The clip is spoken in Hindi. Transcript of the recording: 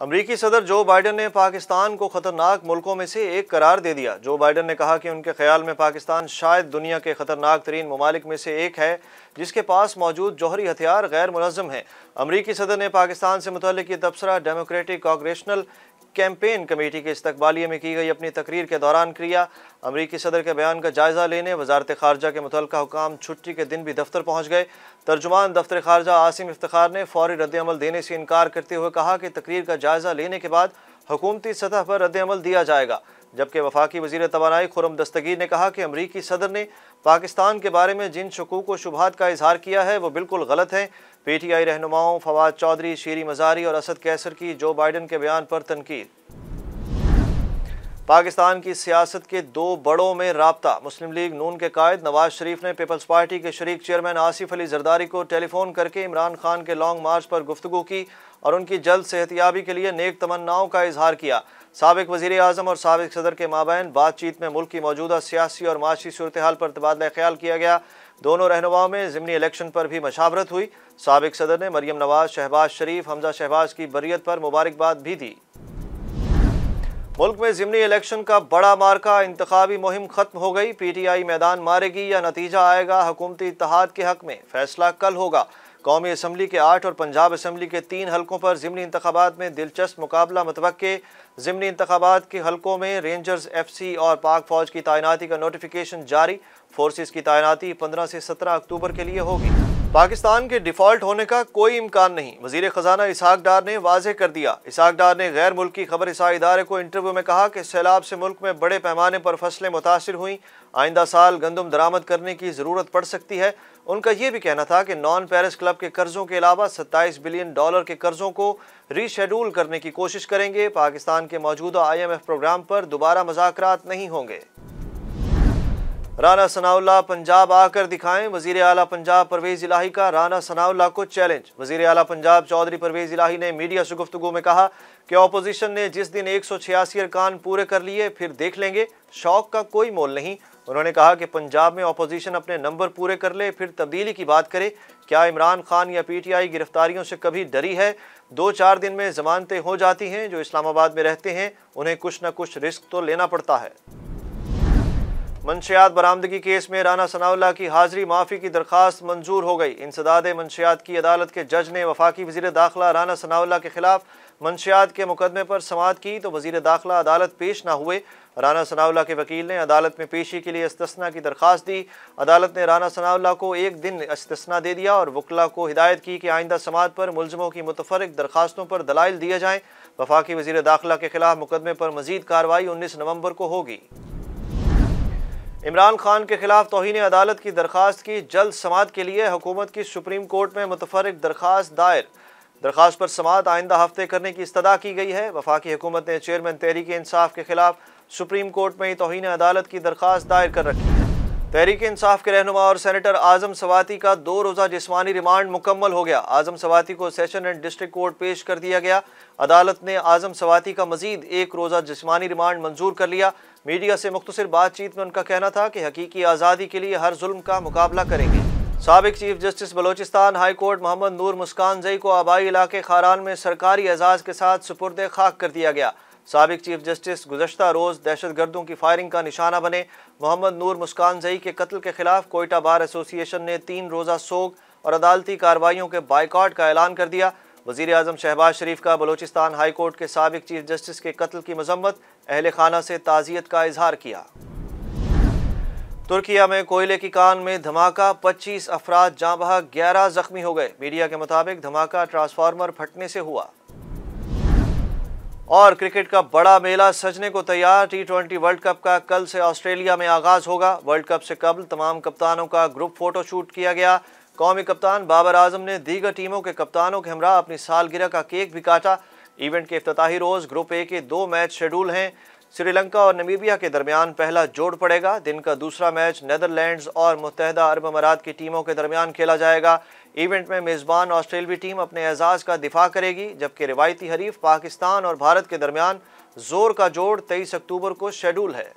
अमरीकी सदर जो बाइडन ने पाकिस्तान को ख़तरनाक मुल्कों में से एक करार दे दिया जो बाइडन ने कहा कि उनके ख्याल में पाकिस्तान शायद दुनिया के ख़तरनाक तरीन ममालिक में से एक है जिसके पास मौजूद जौहरी हथियार गैर मुनज़म हैं अमरीकी सदर ने पाकिस्तान से मुतल ये तबसरा डेमोक्रेटिक कॉन्ग्रेशनल कैंपेन कमेटी के इस्तबालिए में की गई अपनी तकरीर के दौरान क्रिया अमरीकी सदर के बयान का जायज़ा लेने वजारत खारजा के मुतल हुकाम छुट्टी के दिन भी दफ्तर पहुँच गए तर्जुमान दफ्तर खारजा आसिम इफ्तार ने फौरी रद्दमल देने से इनकार करते हुए कहा कि तकरीर का जायज़ा लेने के बाद हुकूमती सतह पर रद्दमल दिया जाएगा जबकि वफाकी वजी तोानाई खुरम दस्तगीर ने कहा कि अमरीकी सदर ने पाकिस्तान के बारे में जिन शकूक व शुभात का इजहार किया है वो बिल्कुल गलत हैं पी टी आई रहनुमाओं फवाद चौधरी शीरी मजारी और असद कैसर की जो बाइडन के बयान पर तनकीद पाकिस्तान की सियासत के दो बड़ों में रबता मुस्लिम लीग नून के कायद नवाज शरीफ ने पीपल्स पार्टी के शरीक चेयरमैन आसिफ अली जरदारी को टेलीफोन करके इमरान खान के लॉन्ग मार्च पर गुफ्तु की और उनकी जल्द सेहतियाबी के लिए नेक तमन्नाओं का इजहार किया सबक वजी अजम और सबक सदर के माबेन बातचीत में मुल्क की मौजूदा सियासी और माशी सूरत हाल पर तबादला ख्याल किया गया दोनों रहनुमाओं में ज़मनी इलेक्शन पर भी मशावरत हुई सबक सदर ने मरीम नवाज शहबाज शरीफ हमजा शहबाज की बरीत पर मुबारकबाद भी दी मुल्क में ज़मनी इलेक्शन का बड़ा मार्का इंतबी मुहिम खत्म हो गई पी टी आई मैदान मारेगी या नतीजा आएगा हुकूमती इतिहाद के हक में फैसला कल होगा कौमी असम्बली के आठ और पंजाब असम्बली के तीन हलकों पर ज़मनी इंतबात में दिलचस्प मुकाबला मतवक़े ज़मनी इंतबात के हलकों में रेंजर्स एफ सी और पाक फ़ौज की तैनाती का नोटिफिकेशन जारी फोर्स की तैनाती पंद्रह से सत्रह अक्टूबर के लिए होगी पाकिस्तान के डिफॉल्ट होने का कोई इम्कान नहीं वजीर खजाना इसहाक डार ने वाजह कर दिया इसहाक डार ने गैर मुल्की खबर इसाई इदारे को इंटरव्यू में कहा कि सैलाब से मुल्क में बड़े पैमाने पर फसलें मुतासर हुई आइंदा साल गंदम दरामद करने की ज़रूरत पड़ सकती है उनका यह भी कहना था कि नॉन पेरिस क्लब के कर्ज़ों के अलावा सत्ताईस बिलियन डॉलर के कर्ज़ों को रीशेडूल करने की कोशिश करेंगे पाकिस्तान के मौजूदा आई एम एफ प्रोग्राम पर दोबारा मजाक नहीं होंगे राना सनाउल्ला पंजाब आकर दिखाएं वजीर अला पंजाब परवेज़ इलाही का राना सनाउल्ला को चैलेंज वजीर अला पंजाब चौधरी परवेज़ इलाही ने मीडिया से गुफ्तु में कहा कि अपोजिशन ने जिस दिन एक सौ छियासी अरकान पूरे कर लिए फिर देख लेंगे शौक का कोई मोल नहीं उन्होंने कहा कि पंजाब में अपोजिशन अपने नंबर पूरे कर ले फिर तब्दीली की बात करे क्या इमरान खान या पीटीआई गिरफ्तारियों से कभी डरी है दो चार दिन में जमानतें हो जाती हैं जो इस्लामाबाद में रहते हैं उन्हें कुछ ना कुछ रिस्क तो लेना पड़ता है मंशियात बरामदगी केस में राना सनाउल्ला की हाजिरी माफी की दरख्वास्त मंजूर हो गई इंसदाद मंशियात की अदालत के जज ने वफाकी वजीर दाखिला राना सनाउल्ला के खिलाफ मंशियात के मुकदमे पर समात की तो वजीर दाखिला अदालत पेश ना हुए राना सनाउल्ला के वकील ने अदालत में पेशी के लिए इस्तना की दरख्वास्त दी अदालत ने राना सनाउल्ला को एक दिन इस्तना दे दिया और वकला को हिदायत की कि आइंदा समात पर मुलजमों की मुतफरक दरख्वास्तों पर दलाइल दिए जाएँ वफाकी वजीर दाखिला के खिलाफ मुकदमे पर मजीद कार्रवाई उन्नीस नवंबर को होगी इमरान खान के खिलाफ तोहन अदालत की दरख्वास्त की जल्द समात के लिए हुकूमत की सुप्रीम कोर्ट में मुतफरक दरख्वास्त दायर दरख्वास्त पर समात आइंदा हफ्ते करने की इस्तः की गई है वफाकी हुकूमत ने चेयरमैन तहरीक इंसाफ के खिलाफ सुप्रीम कोर्ट में ही तोहन अदालत की दरख्वास्त दायर कर रखी है तहरीक इंसाफ के रहनुमा और सेनेटर आजम सवाती का दो रोज़ा जिसमानी रिमांड मुकम्मल हो गया आजम सवाती को सेशन एंड डिस्ट्रिक्ट कोर्ट पेश कर दिया गया अदालत ने आजम सवाती का मजीद एक रोज़ा जिसमानी रिमांड मंजूर कर लिया मीडिया से मुख्तर बातचीत में उनका कहना था कि हकीकी आज़ादी के लिए हर जुल्म का मुकाबला करेंगे सबक chief justice Balochistan high court Mohammad Noor Muskanzai को आबाई इलाके खारान में सरकारी एजाज़ के साथ सुपुरद खाक कर दिया गया सबक चीफ जस्टिस गुजशत रोज़ दहशत गर्दों की फायरिंग का निशाना बने मोहम्मद नूर मुस्कान जई के कत्ल के खिलाफ कोयटा बार एसोसिएशन ने तीन रोज़ा सोग और अदालती कार्रवाईों के बाइकॉट का ऐलान कर दिया वजीर अजम शहबाज शरीफ का बलोचिस्तान हाई कोर्ट के सबक चीफ जस्टिस के कत्ल की मजम्मत अहल खाना से ताज़ियत का इजहार किया तुर्किया में कोयले की कान में धमाका 25 अफराद जाँ बहा ग्यारह जख्मी हो गए मीडिया के मुताबिक धमाका ट्रांसफार्मर फटने से हुआ और क्रिकेट का बड़ा मेला सजने को तैयार टी ट्वेंटी वर्ल्ड कप का कल से ऑस्ट्रेलिया में आगाज़ होगा वर्ल्ड कप से कबल तमाम कप्तानों का ग्रुप फ़ोटो शूट किया गया कौमी कप्तान बाबर आजम ने दीगर टीमों के कप्तानों के हमरा अपनी सालगिरह का केक भी काटा इवेंट के अफ्ताही रोज़ ग्रुप ए के दो मैच शेड्यूल हैं श्रीलंका और नमीबिया के दरमियान पहला जोड़ पड़ेगा दिन का दूसरा मैच नदरलैंड्स और मुतहदा अरब अमारात की टीमों के दरमियान खेला जाएगा इवेंट में मेज़बान ऑस्ट्रेलवी टीम अपने एजाज़ का दिफा करेगी जबकि रिवायती हरीफ पाकिस्तान और भारत के दरमियान जोर का जोड़ तेईस अक्टूबर को शेड्यूल है